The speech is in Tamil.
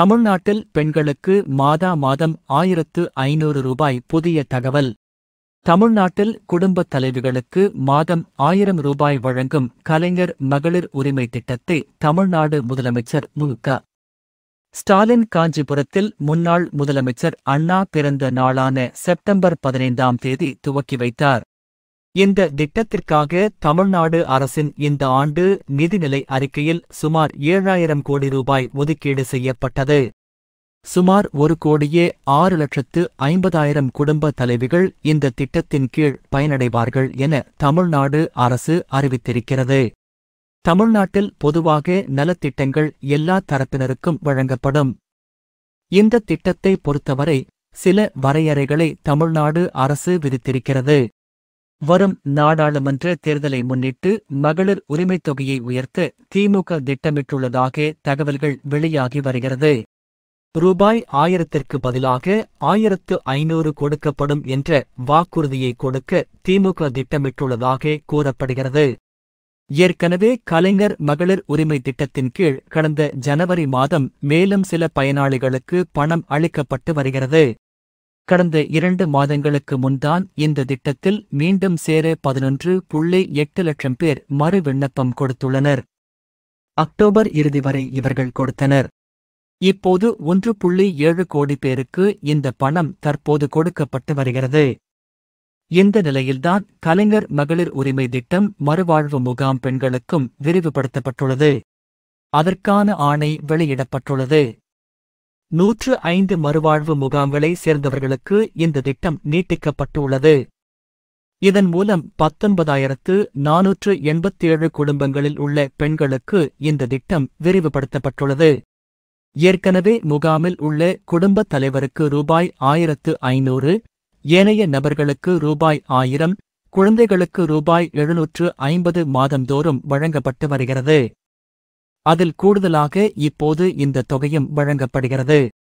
தமிழ்நாட்டில் பெண்களுக்கு மாதா மாதம் ஆயிரத்து ஐநூறு ரூபாய் புதிய தகவல் தமிழ்நாட்டில் குடும்பத் தலைவிகளுக்கு மாதம் ஆயிரம் ரூபாய் வழங்கும் கலைஞர் மகளிர் உரிமை திட்டத்தை தமிழ்நாடு முதலமைச்சர் முக ஸ்டாலின் காஞ்சிபுரத்தில் முன்னாள் முதலமைச்சர் அண்ணா பிறந்த நாளான செப்டம்பர் பதினைந்தாம் தேதி துவக்கி வைத்தார் இந்த திட்டத்திற்காக தமிழ்நாடு அரசின் இந்த ஆண்டு நிதிநிலை அறிக்கையில் சுமார் ஏழாயிரம் கோடி ரூபாய் ஒதுக்கீடு செய்யப்பட்டது சுமார் ஒரு கோடியே ஆறு லட்சத்து ஐம்பதாயிரம் குடும்ப தலைவிகள் இந்த திட்டத்தின் கீழ் பயனடைவார்கள் என தமிழ்நாடு அரசு அறிவித்திருக்கிறது தமிழ்நாட்டில் பொதுவாக நலத்திட்டங்கள் எல்லா தரப்பினருக்கும் வழங்கப்படும் இந்த திட்டத்தை பொறுத்தவரை சில வரையறைகளை தமிழ்நாடு அரசு விதித்திருக்கிறது வரும் நாடாளுமன்ற தேர்தலை முன்னிட்டு மகளிர் உரிமைத் தொகையை உயர்த்த திமுக திட்டமிட்டுள்ளதாக தகவல்கள் வெளியாகி வருகிறது ரூபாய் ஆயிரத்திற்கு பதிலாக ஆயிரத்து ஐநூறு கொடுக்கப்படும் என்ற வாக்குறுதியை கொடுக்க திமுக திட்டமிட்டுள்ளதாக கூறப்படுகிறது ஏற்கனவே கலைஞர் மகளிர் உரிமை திட்டத்தின் கீழ் கடந்த ஜனவரி மாதம் மேலும் சில பயனாளிகளுக்கு பணம் அளிக்கப்பட்டு வருகிறது கடந்த இரண்டு மாதங்களுக்கு முன்தான் இந்த திட்டத்தில் மீண்டும் சேர பதினொன்று புள்ளி எட்டு லட்சம் பேர் மறு விண்ணப்பம் கொடுத்துள்ளனர் அக்டோபர் இறுதி வரை இவர்கள் கொடுத்தனர் இப்போது ஒன்று புள்ளி ஏழு கோடி பேருக்கு இந்த பணம் தற்போது கொடுக்கப்பட்டு வருகிறது இந்த நிலையில்தான் கலைஞர் மகளிர் உரிமை திட்டம் மறுவாழ்வு முகாம் பெண்களுக்கும் விரிவுபடுத்தப்பட்டுள்ளது அதற்கான ஆணை வெளியிடப்பட்டுள்ளது நூற்று ஐந்து மறுவாழ்வு முகாம்களை சேர்ந்தவர்களுக்கு இந்த திட்டம் நீட்டிக்கப்பட்டுள்ளது இதன் மூலம் பத்தொன்பதாயிரத்து நானூற்று எண்பத்தேழு குடும்பங்களில் உள்ள பெண்களுக்கு இந்த திட்டம் விரிவுபடுத்தப்பட்டுள்ளது ஏற்கனவே முகாமில் உள்ள குடும்பத் தலைவருக்கு ரூபாய் ஆயிரத்து ஐநூறு ஏனைய நபர்களுக்கு ரூபாய் ஆயிரம் குழந்தைகளுக்கு ரூபாய் எழுநூற்று ஐம்பது மாதந்தோறும் வழங்கப்பட்டு வருகிறது அதில் கூடுதலாக இப்போது இந்த தொகையும் வழங்கப்படுகிறது